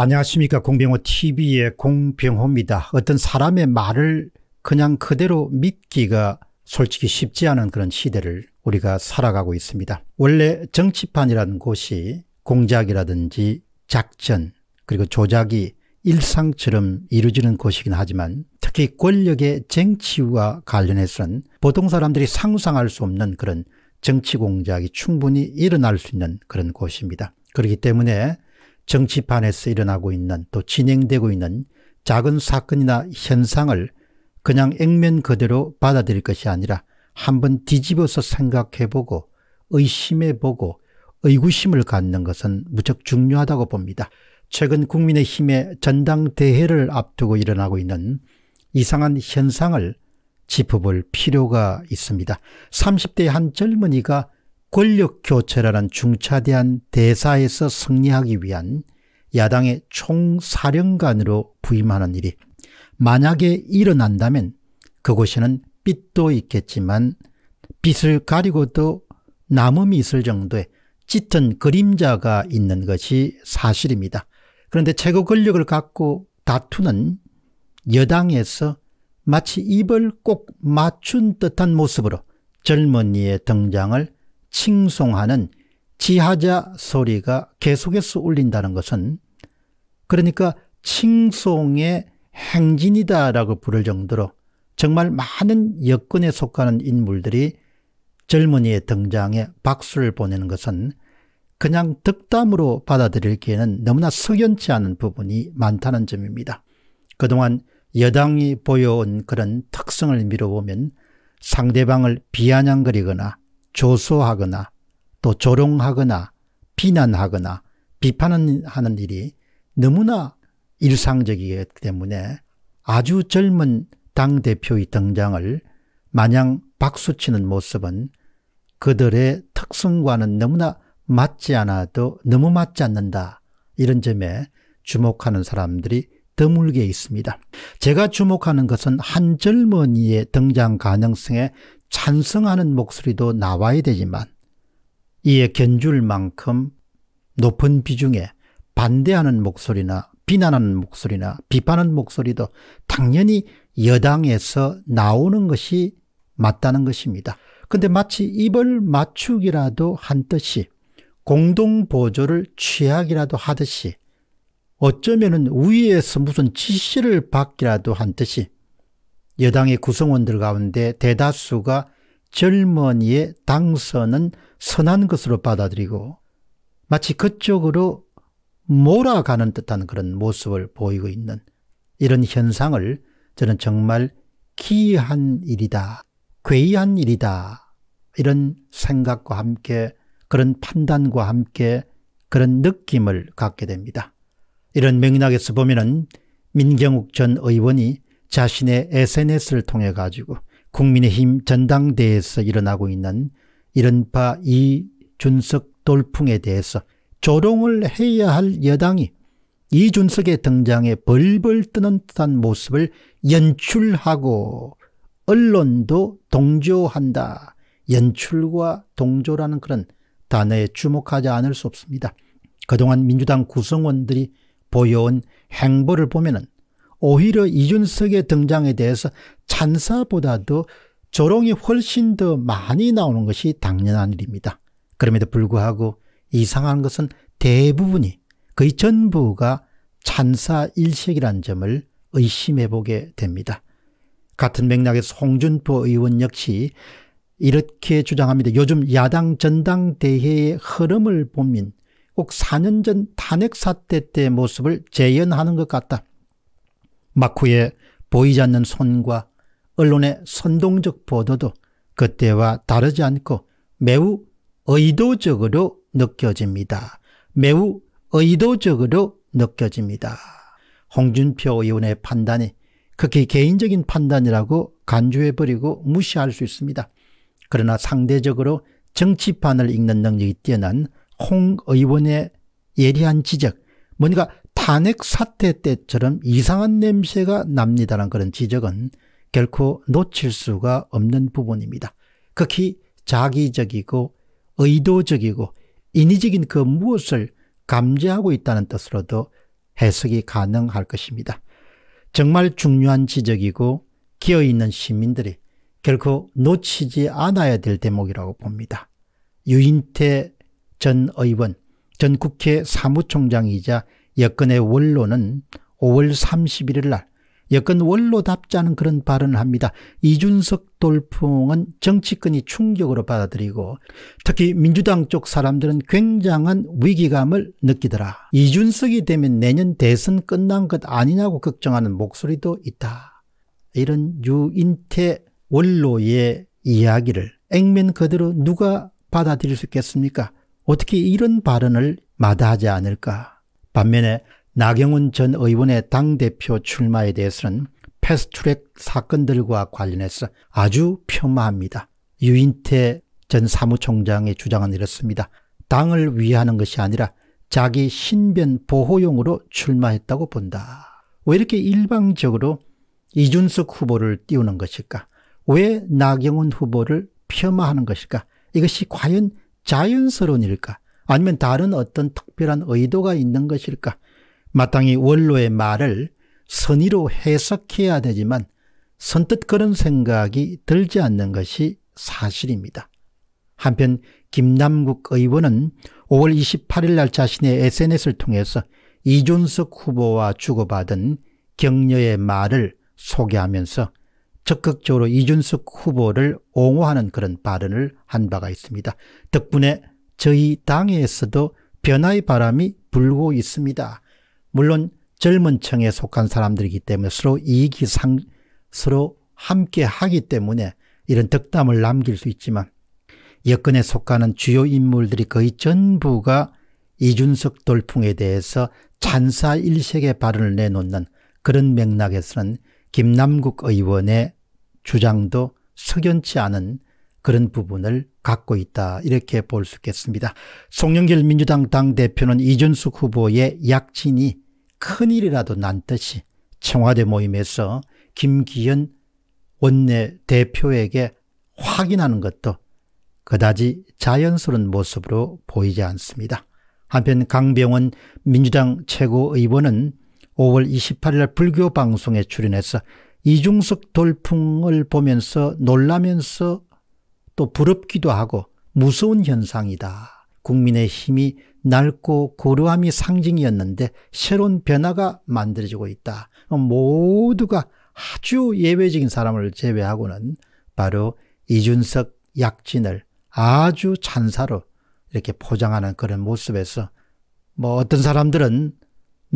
안녕하십니까 공병호 tv의 공병호입니다. 어떤 사람의 말을 그냥 그대로 믿기가 솔직히 쉽지 않은 그런 시대를 우리가 살아가고 있습니다. 원래 정치판이라는 곳이 공작이라든지 작전 그리고 조작이 일상처럼 이루어지는 곳이긴 하지만 특히 권력의 쟁취와 관련해서는 보통 사람들이 상상할 수 없는 그런 정치 공작이 충분히 일어날 수 있는 그런 곳입니다. 그렇기 때문에 정치판에서 일어나고 있는 또 진행되고 있는 작은 사건이나 현상을 그냥 액면 그대로 받아들일 것이 아니라 한번 뒤집어서 생각해보고 의심해보고 의구심을 갖는 것은 무척 중요하다고 봅니다. 최근 국민의힘의 전당대회를 앞두고 일어나고 있는 이상한 현상을 짚어볼 필요가 있습니다. 30대 한 젊은이가 권력 교체라는 중차대한 대사에서 승리하기 위한 야당의 총사령관으로 부임하는 일이 만약에 일어난다면 그곳에는 빛도 있겠지만 빛을 가리고도 남음이 있을 정도의 짙은 그림자가 있는 것이 사실입니다. 그런데 최고 권력을 갖고 다투는 여당에서 마치 입을 꼭 맞춘 듯한 모습으로 젊은이의 등장을 칭송하는 지하자 소리가 계속해서 울린다는 것은 그러니까 칭송의 행진이다라고 부를 정도로 정말 많은 여건에 속하는 인물들이 젊은이의 등장에 박수를 보내는 것은 그냥 득담으로 받아들일기에는 너무나 석연치 않은 부분이 많다는 점입니다. 그동안 여당이 보여온 그런 특성을 미뤄보면 상대방을 비아냥거리거나 조소하거나 또 조롱하거나 비난하거나 비판하는 일이 너무나 일상적이기 때문에 아주 젊은 당대표의 등장을 마냥 박수치는 모습은 그들의 특성과는 너무나 맞지 않아도 너무 맞지 않는다. 이런 점에 주목하는 사람들이 드물게 있습니다. 제가 주목하는 것은 한 젊은이의 등장 가능성에 찬성하는 목소리도 나와야 되지만 이에 견줄 만큼 높은 비중에 반대하는 목소리나 비난하는 목소리나 비판하는 목소리도 당연히 여당에서 나오는 것이 맞다는 것입니다. 근데 마치 입을 맞추기라도 한 듯이 공동보조를 취하기라도 하듯이 어쩌면 위에서 무슨 지시를 받기라도 한 듯이 여당의 구성원들 가운데 대다수가 젊은이의 당선은 선한 것으로 받아들이고 마치 그쪽으로 몰아가는 듯한 그런 모습을 보이고 있는 이런 현상을 저는 정말 기이한 일이다. 괴이한 일이다. 이런 생각과 함께 그런 판단과 함께 그런 느낌을 갖게 됩니다. 이런 맥락에서 보면은 민경욱 전 의원이 자신의 SNS를 통해 가지고 국민의힘 전당대회에서 일어나고 있는 이른바 이준석 돌풍에 대해서 조롱을 해야 할 여당이 이준석의 등장에 벌벌 뜨는 듯한 모습을 연출하고 언론도 동조한다. 연출과 동조라는 그런 단어에 주목하지 않을 수 없습니다. 그동안 민주당 구성원들이 보여온 행보를 보면 은 오히려 이준석의 등장에 대해서 찬사보다도 조롱이 훨씬 더 많이 나오는 것이 당연한 일입니다. 그럼에도 불구하고 이상한 것은 대부분이 거의 전부가 찬사 일색이란 점을 의심해 보게 됩니다. 같은 맥락에서 홍준표 의원 역시 이렇게 주장합니다. 요즘 야당 전당대회의 흐름을 보면 꼭 4년 전 탄핵 사태 때 모습을 재현하는 것 같다. 마쿠의 보이지 않는 손과 언론의 선동적 보도도 그때와 다르지 않고 매우 의도적으로 느껴집니다. 매우 의도적으로 느껴집니다. 홍준표 의원의 판단이 극히 개인적인 판단이라고 간주해버리고 무시할 수 있습니다. 그러나 상대적으로 정치판을 읽는 능력이 뛰어난 홍 의원의 예리한 지적, 뭔가 탄핵 사태 때처럼 이상한 냄새가 납니다라는 그런 지적은 결코 놓칠 수가 없는 부분입니다. 극히 자기적이고 의도적이고 인위적인 그 무엇을 감지하고 있다는 뜻으로도 해석이 가능할 것입니다. 정말 중요한 지적이고 기어있는 시민들이 결코 놓치지 않아야 될 대목이라고 봅니다. 유인태 전 의원, 전 국회 사무총장이자 여건의 원로는 5월 31일 날 여건 원로답지 않은 그런 발언을 합니다. 이준석 돌풍은 정치권이 충격으로 받아들이고 특히 민주당 쪽 사람들은 굉장한 위기감을 느끼더라. 이준석이 되면 내년 대선 끝난 것 아니냐고 걱정하는 목소리도 있다. 이런 유인태 원로의 이야기를 액면 그대로 누가 받아들일 수 있겠습니까? 어떻게 이런 발언을 마다하지 않을까? 반면에 나경원 전 의원의 당대표 출마에 대해서는 패스트트랙 사건들과 관련해서 아주 폄하합니다. 유인태 전 사무총장의 주장은 이렇습니다. 당을 위하는 것이 아니라 자기 신변 보호용으로 출마했다고 본다. 왜 이렇게 일방적으로 이준석 후보를 띄우는 것일까? 왜 나경원 후보를 폄하하는 것일까? 이것이 과연 자연스러운 일일까? 아니면 다른 어떤 특별한 의도가 있는 것일까? 마땅히 원로의 말을 선의로 해석해야 되지만 선뜻 그런 생각이 들지 않는 것이 사실입니다. 한편 김남국 의원은 5월 28일 날 자신의 SNS를 통해서 이준석 후보와 주고받은 격려의 말을 소개하면서 적극적으로 이준석 후보를 옹호하는 그런 발언을 한 바가 있습니다. 덕분에 저희 당에서도 변화의 바람이 불고 있습니다. 물론 젊은 층에 속한 사람들이기 때문에 서로 이익이 상, 서로 함께 하기 때문에 이런 덕담을 남길 수 있지만 여건에 속하는 주요 인물들이 거의 전부가 이준석 돌풍에 대해서 찬사 일색의 발언을 내놓는 그런 맥락에서는 김남국 의원의 주장도 석연치 않은 그런 부분을 갖고 있다 이렇게 볼 수 있겠습니다. 송영길 민주당 당대표는 이준숙 후보의 약진이 큰일이라도 난 듯이 청와대 모임에서 김기현 원내대표에게 확인하는 것도 그다지 자연스러운 모습으로 보이지 않습니다. 한편 강병원 민주당 최고의원은 5월 28일 불교 방송에 출연해서 이중석 돌풍을 보면서 놀라면서 또 부럽기도 하고 무서운 현상이다. 국민의 힘이 낡고 고루함이 상징이었는데 새로운 변화가 만들어지고 있다. 모두가 아주 예외적인 사람을 제외하고는 바로 이준석 약진을 아주 찬사로 이렇게 포장하는 그런 모습에서 뭐 어떤 사람들은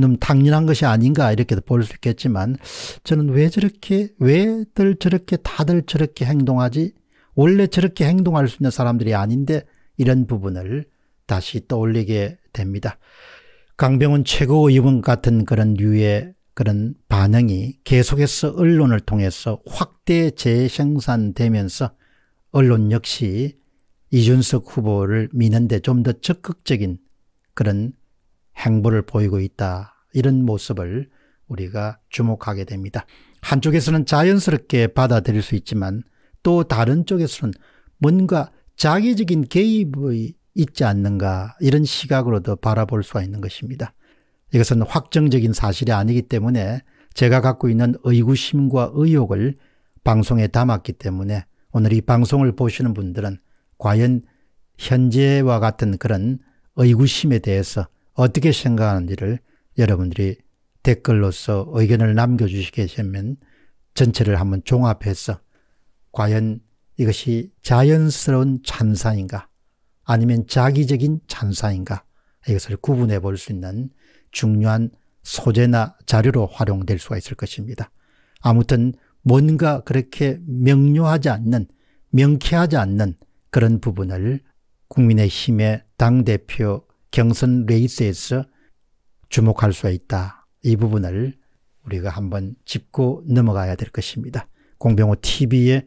좀 음, 당연한 것이 아닌가 이렇게도 볼 수 있겠지만 저는 왜 저렇게 왜들 저렇게 다들 저렇게 행동하지 원래 저렇게 행동할 수 있는 사람들이 아닌데 이런 부분을 다시 떠올리게 됩니다. 강병훈 최고위원 같은 그런 류의 그런 반응이 계속해서 언론을 통해서 확대 재생산되면서 언론 역시 이준석 후보를 미는데 좀 더 적극적인 그런 행보를 보이고 있다. 이런 모습을 우리가 주목하게 됩니다. 한쪽에서는 자연스럽게 받아들일 수 있지만 또 다른 쪽에서는 뭔가 자기적인 개입이 있지 않는가 이런 시각으로도 바라볼 수가 있는 것입니다. 이것은 확정적인 사실이 아니기 때문에 제가 갖고 있는 의구심과 의욕을 방송에 담았기 때문에 오늘 이 방송을 보시는 분들은 과연 현재와 같은 그런 의구심에 대해서 어떻게 생각하는지를 여러분들이 댓글로서 의견을 남겨주시게 되면 전체를 한번 종합해서 과연 이것이 자연스러운 찬사인가 아니면 자기적인 찬사인가 이것을 구분해 볼 수 있는 중요한 소재나 자료로 활용될 수가 있을 것입니다. 아무튼 뭔가 그렇게 명료하지 않는 명쾌하지 않는 그런 부분을 국민의힘의 당대표 경선 레이스에서 주목할 수 있다. 이 부분을 우리가 한번 짚고 넘어가야 될 것입니다. 공병호 TV의